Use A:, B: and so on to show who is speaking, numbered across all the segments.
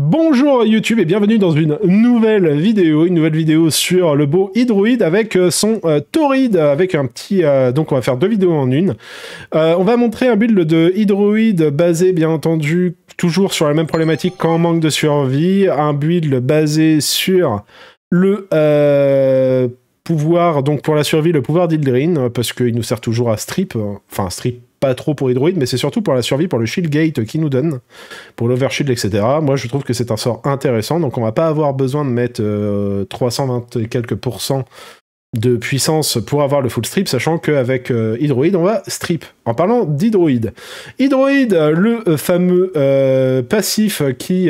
A: Bonjour YouTube et bienvenue dans une nouvelle vidéo, une nouvelle vidéo sur le beau Hydroïde avec euh, son euh, Tauride, avec un petit... Euh, donc on va faire deux vidéos en une. on va montrer un build de Hydroïde basé bien entendu toujours sur la même problématique qu'en manque de survie, un build basé sur le pouvoir, donc pour la survie, le pouvoir d'Ildrin parce qu'il nous sert toujours à strip, hein, enfin strip pas trop pour Hydroid, mais c'est surtout pour la survie, pour le shield gate qui nous donne, pour l'overshield, etc. Moi, je trouve que c'est un sort intéressant, donc on va pas avoir besoin de mettre 320 euh, et quelques pourcents de puissance pour avoir le full strip, sachant qu'avec euh, Hydroid, on va strip. En parlant d'Hydroid. Hydroid, le euh, fameux euh, passif qui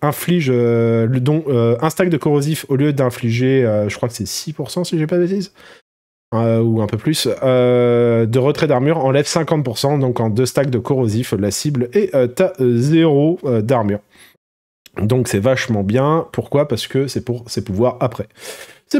A: inflige le don, un stack de corrosif au lieu d'infliger, je crois que c'est 6% si j'ai pas bêtise euh, ou un peu plus, euh, de retrait d'armure enlève 50%, donc en deux stacks de corrosif, la cible, et t'as 0 d'armure. Donc c'est vachement bien. Pourquoi Parce que c'est pour ses pouvoirs après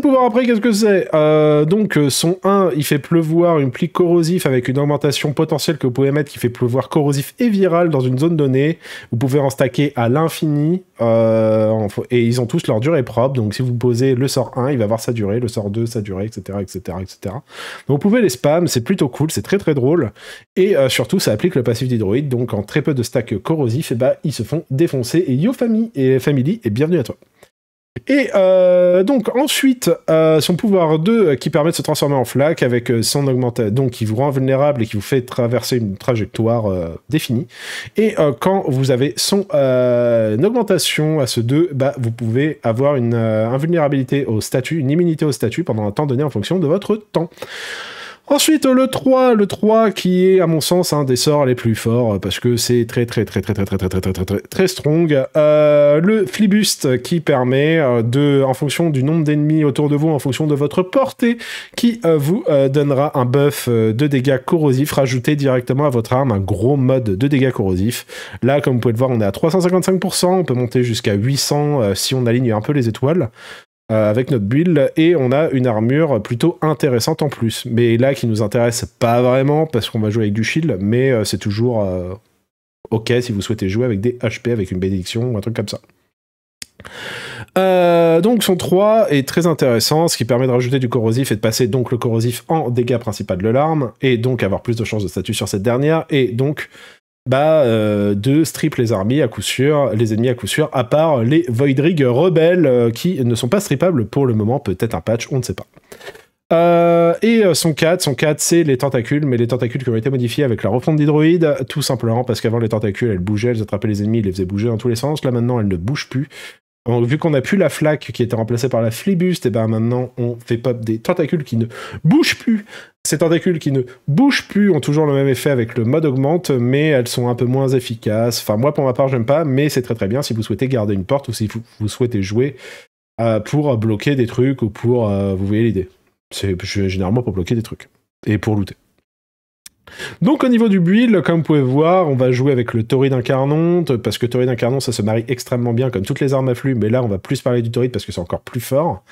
A: pouvoir pouvoirs après, qu'est-ce que c'est euh, Donc, euh, son 1, il fait pleuvoir une plie corrosive avec une augmentation potentielle que vous pouvez mettre qui fait pleuvoir corrosif et viral dans une zone donnée. Vous pouvez en stacker à l'infini euh, et ils ont tous leur durée propre. Donc, si vous posez le sort 1, il va avoir sa durée, le sort 2, sa durée, etc. etc., etc. Donc, vous pouvez les spam, c'est plutôt cool, c'est très très drôle. Et surtout, ça applique le passif d'hydroïde. Donc, en très peu de stack corrosif, et eh bah, ben, ils se font défoncer. Et yo, famille et family, et bienvenue à toi. Et euh, donc ensuite, euh, son pouvoir 2 euh, qui permet de se transformer en flaque avec son augmentation, donc qui vous rend vulnérable et qui vous fait traverser une trajectoire définie. Et quand vous avez son augmentation à ce 2, bah, vous pouvez avoir une invulnérabilité au statut, une immunité au statut pendant un temps donné en fonction de votre temps. Ensuite, le 3, le 3 qui est à mon sens un des sorts les plus forts euh, parce que c'est très très très très très très très très très très très strong. Euh, le Flibust qui permet euh, de, en fonction du nombre d'ennemis autour de vous, en fonction de votre portée, qui vous donnera un buff de dégâts corrosifs rajouté directement à votre arme, un gros mode de dégâts corrosifs. Là, comme vous pouvez le voir, on est à 355%, on peut monter jusqu'à 800 si on aligne un peu les étoiles. Euh, avec notre build et on a une armure plutôt intéressante en plus. Mais là, qui nous intéresse pas vraiment parce qu'on va jouer avec du shield, mais euh, c'est toujours euh, ok si vous souhaitez jouer avec des HP, avec une bénédiction ou un truc comme ça. donc son 3 est très intéressant, ce qui permet de rajouter du corrosif et de passer donc le corrosif en dégâts principaux de l'arme, et donc avoir plus de chances de statut sur cette dernière, et donc bah, euh, de strip les armées à coup sûr, les ennemis à coup sûr, à part les Voidrig rebelles euh, qui ne sont pas stripables pour le moment, peut-être un patch, on ne sait pas. Euh, et son 4, son 4 c'est les tentacules, mais les tentacules qui ont été modifiés avec la refonte d'hydroïde, tout simplement parce qu'avant les tentacules elles bougeaient, elles attrapaient les ennemis, elles les faisaient bouger dans tous les sens, là maintenant elles ne bougent plus, vu qu'on a plus la flaque qui était remplacée par la flibuste, et eh ben maintenant on fait pop des tentacules qui ne bougent plus. Ces tentacules qui ne bougent plus ont toujours le même effet avec le mode augmente, mais elles sont un peu moins efficaces. Enfin, moi pour ma part, j'aime pas, mais c'est très très bien si vous souhaitez garder une porte ou si vous, souhaitez jouer euh, pour bloquer des trucs ou pour. Euh, vous voyez l'idée. C'est généralement pour bloquer des trucs et pour looter. Donc au niveau du build, comme vous pouvez voir, on va jouer avec le tauride incarnante, parce que tauride incarnon ça se marie extrêmement bien, comme toutes les armes à flux, mais là, on va plus parler du tauride parce que c'est encore plus fort.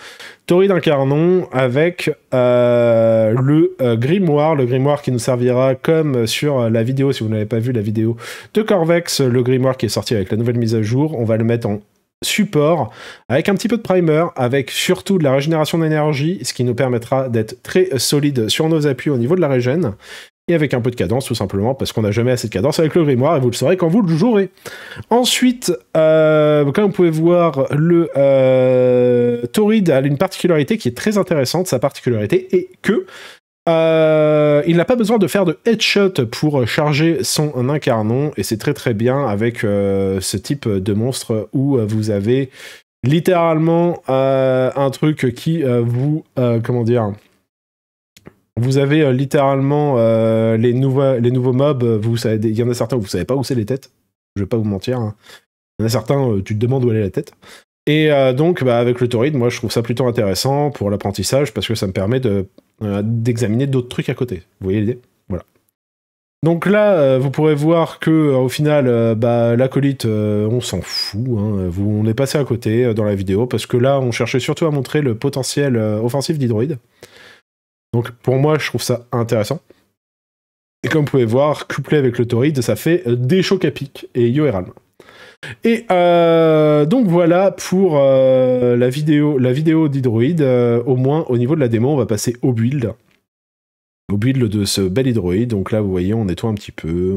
A: Tauride incarnon avec euh, le euh, grimoire, le grimoire qui nous servira comme sur euh, la vidéo, si vous n'avez pas vu la vidéo de Corvex, le grimoire qui est sorti avec la nouvelle mise à jour, on va le mettre en support avec un petit peu de primer, avec surtout de la régénération d'énergie, ce qui nous permettra d'être très solide sur nos appuis au niveau de la régène avec un peu de cadence tout simplement parce qu'on n'a jamais assez de cadence avec le grimoire et vous le saurez quand vous le jouerez. Ensuite, euh, comme vous pouvez voir, le euh, a une particularité qui est très intéressante. Sa particularité est que euh, il n'a pas besoin de faire de headshot pour charger son incarnon, et c'est très très bien avec euh, ce type de monstre où vous avez littéralement un truc qui vous. comment dire vous avez euh, littéralement euh, les, nouveaux, les nouveaux mobs. Euh, il y en a certains où vous savez pas où c'est les têtes. Je vais pas vous mentir. Hein. Il y en a certains, où tu te demandes où est la tête. Et donc, bah, avec le toride, moi, je trouve ça plutôt intéressant pour l'apprentissage parce que ça me permet d'examiner d'autres trucs à côté. Vous voyez l'idée Voilà. Donc là, vous pourrez voir que au final, bah, l'acolyte, on s'en fout. Hein. on est passé à côté dans la vidéo parce que là, on cherchait surtout à montrer le potentiel offensif d'Hydroid. Donc pour moi, je trouve ça intéressant. Et comme vous pouvez voir, couplé avec le Toride, ça fait euh, des chocs à pic et Yoeral. Et euh, donc voilà pour euh, la vidéo, la vidéo d'Hydroïde. au moins au niveau de la démo, on va passer au build. Au build de ce bel hydroïde. Donc là, vous voyez, on nettoie un petit peu.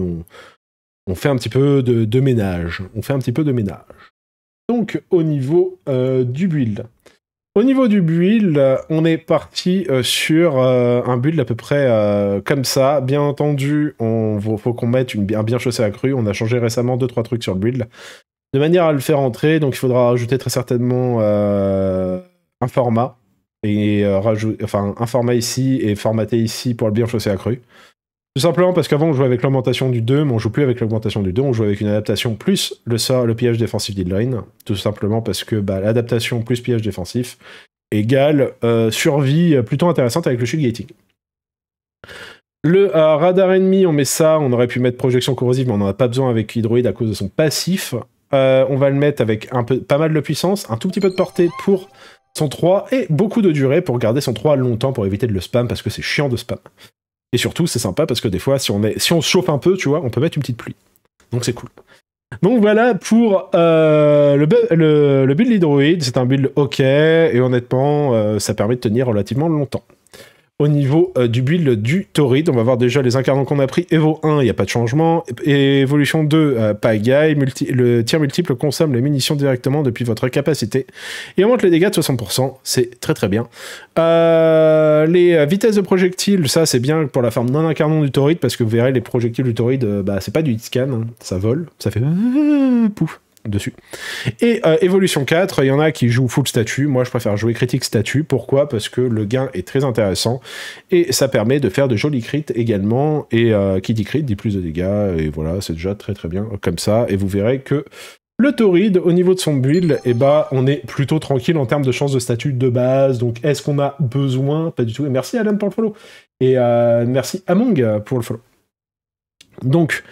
A: On, fait un petit peu de, de, ménage. On fait un petit peu de ménage. Donc au niveau du build. Au niveau du build, on est parti euh, sur euh, un build à peu près euh, comme ça. Bien entendu, on faut qu'on mette un bien chaussé accru. On a changé récemment 2-3 trucs sur le build. De manière à le faire entrer, donc il faudra rajouter très certainement un format. Et, enfin, un format ici et formaté ici pour le bien chaussé accru. Tout simplement parce qu'avant, on jouait avec l'augmentation du 2, mais on joue plus avec l'augmentation du 2, on joue avec une adaptation plus le sort, le pillage défensif d'Idline. Tout simplement parce que bah, l'adaptation plus piège défensif égale euh, survie euh, plutôt intéressante avec le gating. Le radar ennemi, on met ça, on aurait pu mettre projection corrosive, mais on n'en a pas besoin avec hydroïde à cause de son passif. Euh, on va le mettre avec pas mal de puissance, un tout petit peu de portée pour son 3 et beaucoup de durée pour garder son 3 longtemps pour éviter de le spam parce que c'est chiant de spam. Et surtout, c'est sympa parce que des fois, si on, est, si on se chauffe un peu, tu vois, on peut mettre une petite pluie. Donc c'est cool. Donc voilà pour euh, le, build Hydroïde, C'est un build ok et honnêtement, euh, ça permet de tenir relativement longtemps au niveau euh, du build du Torrid. On va voir déjà les incarnants qu'on a pris. Evo 1, il n'y a pas de changement. Evolution 2, euh, pas pagaille. le tir multiple consomme les munitions directement depuis votre capacité et augmente les dégâts de 60%. C'est très très bien. Euh, les vitesses de projectiles, ça c'est bien pour la forme non incarnant du Torrid parce que vous verrez les projectiles du Torrid, bah, c'est pas du hit scan, hein. ça vole, ça fait pouf dessus. Et euh, Evolution 4, il y en a qui jouent full Statue, Moi, je préfère jouer critique statut. Pourquoi Parce que le gain est très intéressant et ça permet de faire de jolis crits également. Et euh, qui dit crit dit plus de dégâts. Et voilà, c'est déjà très très bien comme ça. Et vous verrez que le Tauride, au niveau de son build, et eh bah, ben, on est plutôt tranquille en termes de chance de statut de base. Donc, est-ce qu'on a besoin Pas du tout. Et merci Alan pour le follow. Et merci euh, merci Among pour le follow. Donc,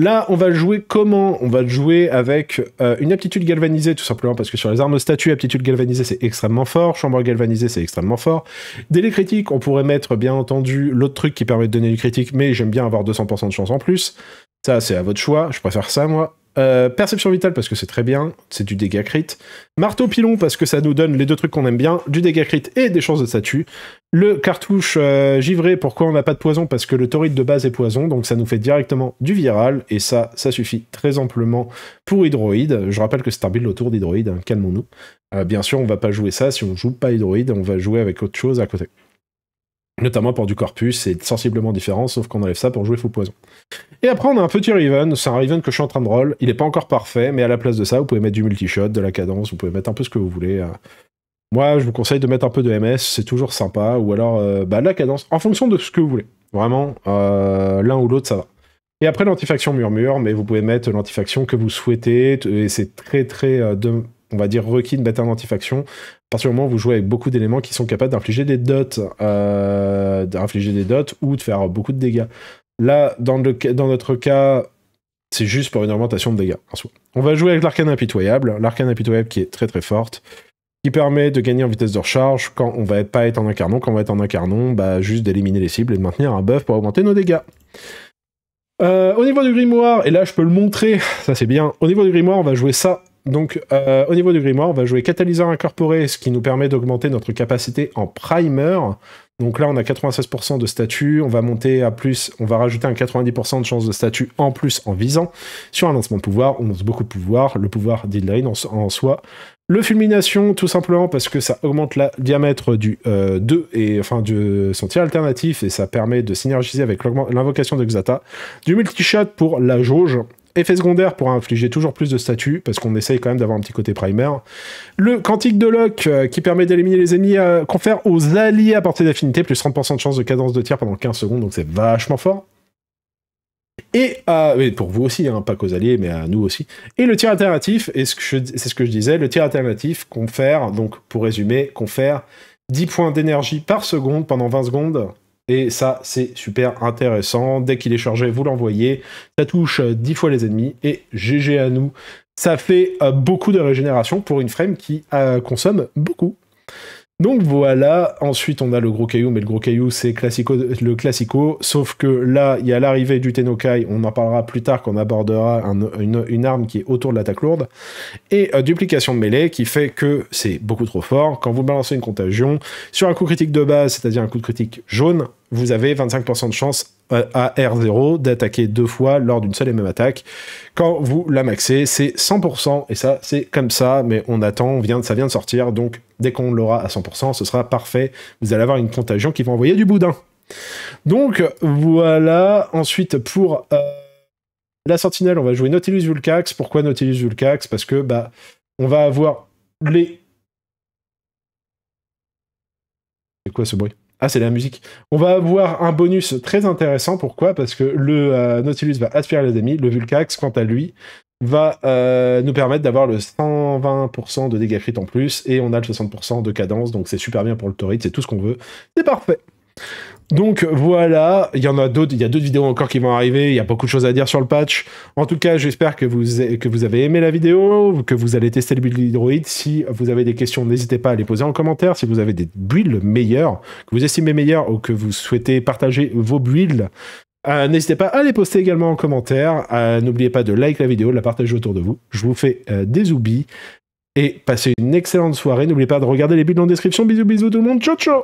A: Là, on va jouer comment On va jouer avec euh, une aptitude galvanisée, tout simplement, parce que sur les armes statut, aptitude galvanisée, c'est extrêmement fort. Chambre galvanisée, c'est extrêmement fort. Délai critique, on pourrait mettre, bien entendu, l'autre truc qui permet de donner du critique, mais j'aime bien avoir 200% de chance en plus. Ça, c'est à votre choix. Je préfère ça, moi. Euh, perception vitale parce que c'est très bien, c'est du dégâts crit. Marteau pilon parce que ça nous donne les deux trucs qu'on aime bien, du dégâts crit et des chances de statut. Le cartouche euh, givré, pourquoi on n'a pas de poison Parce que le tauride de base est poison, donc ça nous fait directement du viral, et ça, ça suffit très amplement pour Hydroïde. Je rappelle que c'est un build autour d'Hydroïde, hein, calmons-nous. Euh, bien sûr, on va pas jouer ça si on joue pas Hydroïde, on va jouer avec autre chose à côté notamment pour du corpus, c'est sensiblement différent, sauf qu'on enlève ça pour jouer faux poison. Et après, on a un petit Riven, c'est un Riven que je suis en train de roll, il n'est pas encore parfait, mais à la place de ça, vous pouvez mettre du multishot, de la cadence, vous pouvez mettre un peu ce que vous voulez. Euh. Moi, je vous conseille de mettre un peu de MS, c'est toujours sympa, ou alors euh, bah, de la cadence, en fonction de ce que vous voulez. Vraiment, euh, l'un ou l'autre, ça va. Et après, l'antifaction murmure, mais vous pouvez mettre l'antifaction que vous souhaitez, et c'est très très, on va dire, requis de mettre un antifaction partir du moment vous jouez avec beaucoup d'éléments qui sont capables d'infliger des dots, euh, d'infliger des dots ou de faire beaucoup de dégâts. Là, dans, notre cas, c'est juste pour une augmentation de dégâts. En soi. On va jouer avec l'arcane impitoyable, l'arcane impitoyable qui est très très forte, qui permet de gagner en vitesse de recharge quand on va pas être en incarnon. Quand on va être en incarnon, bah, juste d'éliminer les cibles et de maintenir un buff pour augmenter nos dégâts. Euh, au niveau du grimoire, et là je peux le montrer, ça c'est bien. Au niveau du grimoire, on va jouer ça donc, euh, au niveau du grimoire, on va jouer catalyseur incorporé, ce qui nous permet d'augmenter notre capacité en primer. Donc là, on a 96% de statut, on va monter à plus, on va rajouter un 90% de chance de statut en plus en visant. Sur un lancement de pouvoir, on lance beaucoup de pouvoir, le pouvoir d'Hildane en, soi. Le fulmination, tout simplement parce que ça augmente le diamètre du 2 euh, et enfin du, son tir alternatif et ça permet de synergiser avec l'invocation de Xata. Du multi pour la jauge Effet secondaire pour infliger toujours plus de statut parce qu'on essaye quand même d'avoir un petit côté primaire. Le quantique de Locke, euh, qui permet d'éliminer les ennemis, euh, confère aux alliés à portée d'affinité plus 30% de chance de cadence de tir pendant 15 secondes, donc c'est vachement fort. Et euh, pour vous aussi, hein, pas qu'aux alliés, mais à nous aussi. Et le tir alternatif, c'est ce, ce que je disais, le tir alternatif confère, donc pour résumer, confère 10 points d'énergie par seconde pendant 20 secondes et ça, c'est super intéressant. Dès qu'il est chargé, vous l'envoyez. Ça touche 10 euh, fois les ennemis. Et GG à nous. Ça fait euh, beaucoup de régénération pour une frame qui euh, consomme beaucoup. Donc voilà, ensuite on a le gros caillou, mais le gros caillou c'est classico, le classico, sauf que là il y a l'arrivée du Tenokai, on en parlera plus tard qu'on abordera une, arme qui est autour de l'attaque lourde, et euh, duplication de mêlée qui fait que c'est beaucoup trop fort, quand vous balancez une contagion, sur un coup critique de base, c'est-à-dire un coup de critique jaune, vous avez 25% de chance à R0 d'attaquer deux fois lors d'une seule et même attaque. Quand vous la maxez, c'est 100%, et ça, c'est comme ça, mais on attend, vient, ça vient de sortir, donc dès qu'on l'aura à 100%, ce sera parfait. Vous allez avoir une contagion qui va envoyer du boudin. Donc, voilà. Ensuite, pour euh, la sentinelle, on va jouer Nautilus Vulcax. Pourquoi Nautilus Vulcax Parce que, bah, on va avoir les... C'est quoi ce bruit ah, c'est la musique. On va avoir un bonus très intéressant. Pourquoi Parce que le euh, Nautilus va aspirer les ennemis. Le Vulcax, quant à lui, va euh, nous permettre d'avoir le 120% de dégâts crit en plus. Et on a le 60% de cadence. Donc c'est super bien pour le Torrid. C'est tout ce qu'on veut. C'est parfait. Donc voilà, il y en a d'autres, il y a d'autres vidéos encore qui vont arriver, il y a beaucoup de choses à dire sur le patch. En tout cas, j'espère que vous, que vous avez aimé la vidéo, que vous allez tester le build Hydroid. Si vous avez des questions, n'hésitez pas à les poser en commentaire. Si vous avez des builds meilleurs, que vous estimez meilleurs ou que vous souhaitez partager vos builds, euh, n'hésitez pas à les poster également en commentaire. Euh, n'oubliez pas de liker la vidéo, de la partager autour de vous. Je vous fais euh, des zoubis et passez une excellente soirée. N'oubliez pas de regarder les builds en description. Bisous bisous tout le monde, ciao ciao